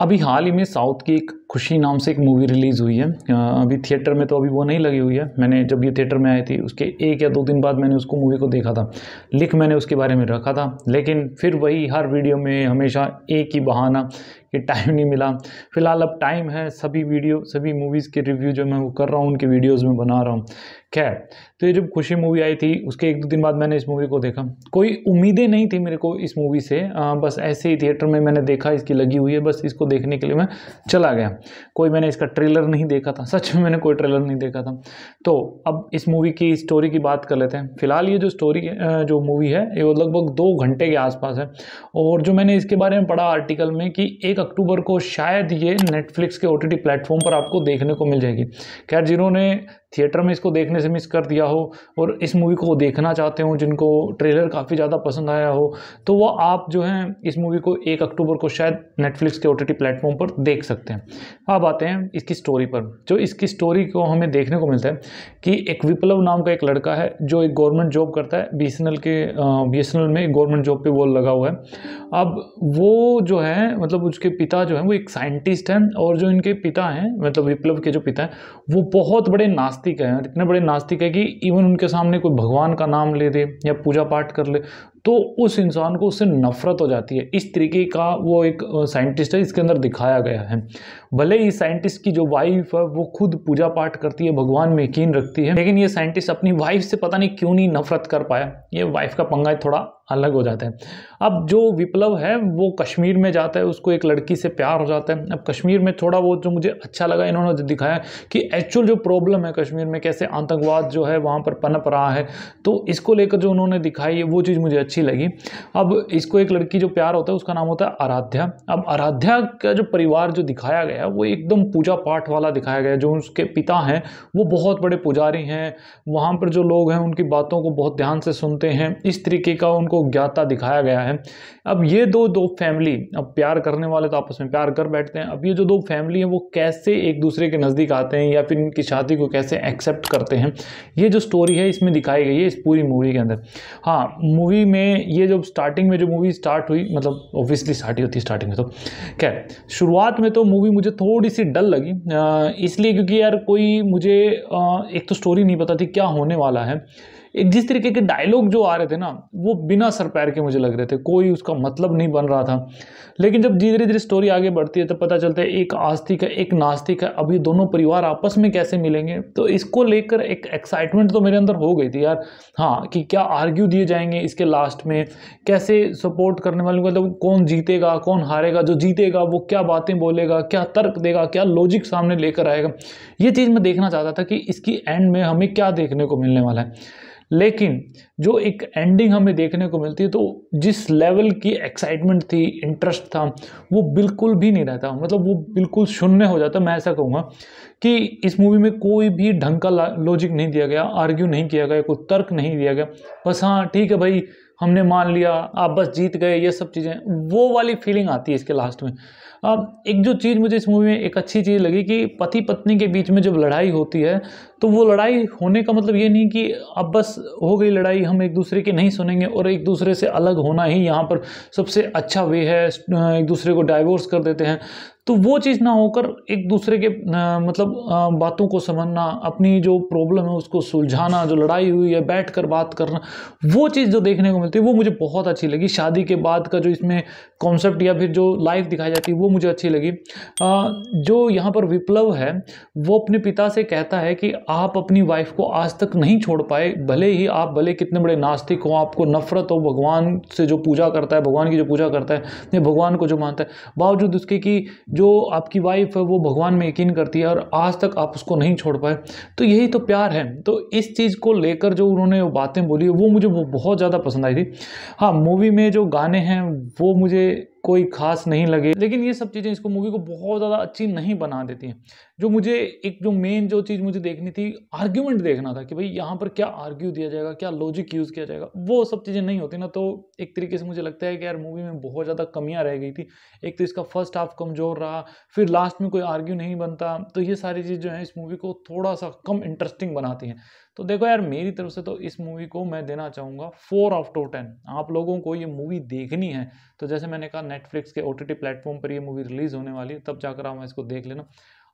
अभी हाल ही में साउथ की एक खुशी नाम से एक मूवी रिलीज़ हुई है अभी थिएटर में तो अभी वो नहीं लगी हुई है मैंने जब ये थिएटर में आई थी उसके एक या दो दिन बाद मैंने उसको मूवी को देखा था लिख मैंने उसके बारे में रखा था लेकिन फिर वही हर वीडियो में हमेशा एक ही बहाना कि टाइम नहीं मिला फिलहाल अब टाइम है सभी वीडियो सभी मूवीज़ के रिव्यू जो मैं वो कर रहा हूँ उनके वीडियोज़ में बना रहा हूँ खैर तो ये जब खुशी मूवी आई थी उसके एक दो दिन बाद मैंने इस मूवी को देखा कोई उम्मीदें नहीं थी मेरे को इस मूवी से आ, बस ऐसे ही थिएटर में मैंने देखा इसकी लगी हुई है बस इसको देखने के लिए मैं चला गया कोई मैंने इसका ट्रेलर नहीं देखा था सच में मैंने कोई ट्रेलर नहीं देखा था तो अब इस मूवी की स्टोरी की बात कर लेते हैं फिलहाल ये जो स्टोरी जो मूवी है ये लगभग दो घंटे के आसपास है और जो मैंने इसके बारे में पढ़ा आर्टिकल में कि एक अक्टूबर को शायद ये नेटफ्लिक्स के ओ टी प्लेटफॉर्म पर आपको देखने को मिल जाएगी खैर जिन्होंने थिएटर में इसको देखने से मिस कर दिया हो और इस मूवी को देखना चाहते हो जिनको ट्रेलर काफ़ी ज़्यादा पसंद आया हो तो वो आप जो हैं इस मूवी को एक अक्टूबर को शायद नेटफ्लिक्स के ओ टी प्लेटफॉर्म पर देख सकते हैं अब आते हैं इसकी स्टोरी पर जो इसकी स्टोरी को हमें देखने को मिलता है कि एक विप्लव नाम का एक लड़का है जो एक गवर्नमेंट जॉब करता है बी के बी में गवर्नमेंट जॉब पर वो लगा हुआ है अब वो जो है मतलब उसके पिता जो है वो एक साइंटिस्ट हैं और जो इनके पिता हैं मतलब विप्लव के जो पिता हैं वो बहुत बड़े नास्ते नास्तिक है इतने बड़े नास्तिक है कि इवन उनके सामने कोई भगवान का नाम ले दे या पूजा पाठ कर ले तो उस इंसान को उससे नफरत हो जाती है इस तरीके का वो एक साइंटिस्ट है इसके अंदर दिखाया गया है भले ही साइंटिस्ट की जो वाइफ है वो खुद पूजा पाठ करती है भगवान में यकीन रखती है लेकिन ये साइंटिस्ट अपनी वाइफ से पता नहीं क्यों नहीं नफरत कर पाया ये वाइफ का पंगा थोड़ा अलग हो जाता है अब जो विप्लव है वो कश्मीर में जाता है उसको एक लड़की से प्यार हो जाता है अब कश्मीर में थोड़ा वो जो मुझे अच्छा लगा इन्होंने दिखाया कि एक्चुअल जो प्रॉब्लम है कश्मीर में कैसे आतंकवाद जो है वहाँ पर पनप रहा है तो इसको लेकर जो उन्होंने दिखाई है वो चीज़ मुझे अच्छी अच्छी लगी अब इसको एक लड़की जो प्यार होता है उसका नाम होता है आराध्या अब आराध्या का जो परिवार जो दिखाया गया वो एकदम पूजा पाठ वाला दिखाया गया जो उसके पिता हैं वो बहुत बड़े पुजारी हैं वहाँ पर जो लोग हैं उनकी बातों को बहुत ध्यान से सुनते हैं इस तरीके का उनको ज्ञाता दिखाया गया है अब ये दो दो फैमिली अब प्यार करने वाले तो आपस में प्यार कर बैठते हैं अब ये जो दो फैमिली हैं वो कैसे एक दूसरे के नज़दीक आते हैं या फिर इनकी शादी को कैसे एक्सेप्ट करते हैं ये जो स्टोरी है इसमें दिखाई गई है इस पूरी मूवी के अंदर हाँ मूवी में में ये जब स्टार्टिंग में जो मूवी स्टार्ट हुई मतलब ऑब्वियसली स्टार्ट ही होती है स्टार्टिंग में तो खैर शुरुआत में तो मूवी मुझे थोड़ी सी डल लगी इसलिए क्योंकि यार कोई मुझे एक तो स्टोरी नहीं पता थी क्या होने वाला है एक जिस तरीके के डायलॉग जो आ रहे थे ना वो बिना सर पैर के मुझे लग रहे थे कोई उसका मतलब नहीं बन रहा था लेकिन जब धीरे धीरे स्टोरी आगे बढ़ती है तो पता चलता है एक आस्तिक है एक नास्तिक है अभी दोनों परिवार आपस में कैसे मिलेंगे तो इसको लेकर एक एक्साइटमेंट तो मेरे अंदर हो गई थी यार हाँ कि क्या आर्ग्यू दिए जाएंगे इसके लास्ट में कैसे सपोर्ट करने वाले मतलब कौन जीतेगा कौन हारेगा जो जीतेगा वो क्या बातें बोलेगा क्या तर्क देगा क्या लॉजिक सामने लेकर आएगा ये चीज़ मैं देखना चाहता था कि इसकी एंड में हमें क्या देखने को मिलने वाला है लेकिन जो एक एंडिंग हमें देखने को मिलती है तो जिस लेवल की एक्साइटमेंट थी इंटरेस्ट था वो बिल्कुल भी नहीं रहता मतलब वो बिल्कुल शून्य हो जाता मैं ऐसा कहूँगा कि इस मूवी में कोई भी ढंग का लॉजिक नहीं दिया गया आर्ग्यू नहीं किया गया कोई तर्क नहीं दिया गया बस हाँ ठीक है भाई हमने मान लिया आप बस जीत गए ये सब चीज़ें वो वाली फीलिंग आती है इसके लास्ट में अब एक जो चीज़ मुझे इस मूवी में एक अच्छी चीज़ लगी कि पति पत्नी के बीच में जब लड़ाई होती है तो वो लड़ाई होने का मतलब ये नहीं कि अब बस हो गई लड़ाई हम एक दूसरे के नहीं सुनेंगे और एक दूसरे से अलग होना ही यहाँ पर सबसे अच्छा वे है एक दूसरे को डाइवोर्स कर देते हैं तो वो चीज़ ना होकर एक दूसरे के आ, मतलब आ, बातों को समझना अपनी जो प्रॉब्लम है उसको सुलझाना जो लड़ाई हुई है बैठ कर बात करना वो चीज़ जो देखने को मिलती है वो मुझे बहुत अच्छी लगी शादी के बाद का जो इसमें कॉन्सेप्ट या फिर जो लाइफ दिखाई जाती है वो मुझे अच्छी लगी आ, जो यहाँ पर विप्लव है वो अपने पिता से कहता है कि आप अपनी वाइफ को आज तक नहीं छोड़ पाए भले ही आप भले कितने बड़े नास्तिक हो आपको नफरत हो भगवान से जो पूजा करता है भगवान की जो पूजा करता है या भगवान को जो मानता है बावजूद उसके कि जो आपकी वाइफ है वो भगवान में यकीन करती है और आज तक आप उसको नहीं छोड़ पाए तो यही तो प्यार है तो इस चीज़ को लेकर जो उन्होंने बातें बोली वो मुझे बहुत ज़्यादा पसंद आई थी हाँ मूवी में जो गाने हैं वो मुझे कोई खास नहीं लगे लेकिन ये सब चीज़ें इसको मूवी को बहुत ज़्यादा अच्छी नहीं बना देती हैं जो मुझे एक जो मेन जो चीज़ मुझे देखनी थी आर्ग्यूमेंट देखना था कि भाई यहाँ पर क्या आर्ग्यू दिया जाएगा क्या लॉजिक यूज़ किया जाएगा वो सब चीज़ें नहीं होती ना तो एक तरीके से मुझे लगता है कि यार मूवी में बहुत ज़्यादा कमियाँ रह गई थी एक तो इसका फर्स्ट हाफ कमज़ोर रहा फिर लास्ट में कोई आर्ग्यू नहीं बनता तो ये सारी चीज़ जो है इस मूवी को थोड़ा सा कम इंटरेस्टिंग बनाती हैं तो देखो यार मेरी तरफ से तो इस मूवी को मैं देना चाहूँगा फोर ऑफ टेन आप लोगों को ये मूवी देखनी है तो जैसे मैंने कहा नेटफ्लिक्स के ओ टी प्लेटफॉर्म पर ये मूवी रिलीज़ होने वाली है तब जाकर आप इसको देख लेना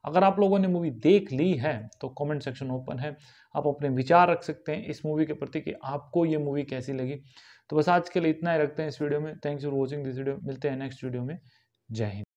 अगर आप लोगों ने मूवी देख ली है तो कमेंट सेक्शन ओपन है आप अपने विचार रख सकते हैं इस मूवी के प्रति कि आपको ये मूवी कैसी लगी तो बस आज के लिए इतना ही रखते हैं इस वीडियो में thanks for watching this video मिलते हैं नेक्स्ट वीडियो में जय हिंद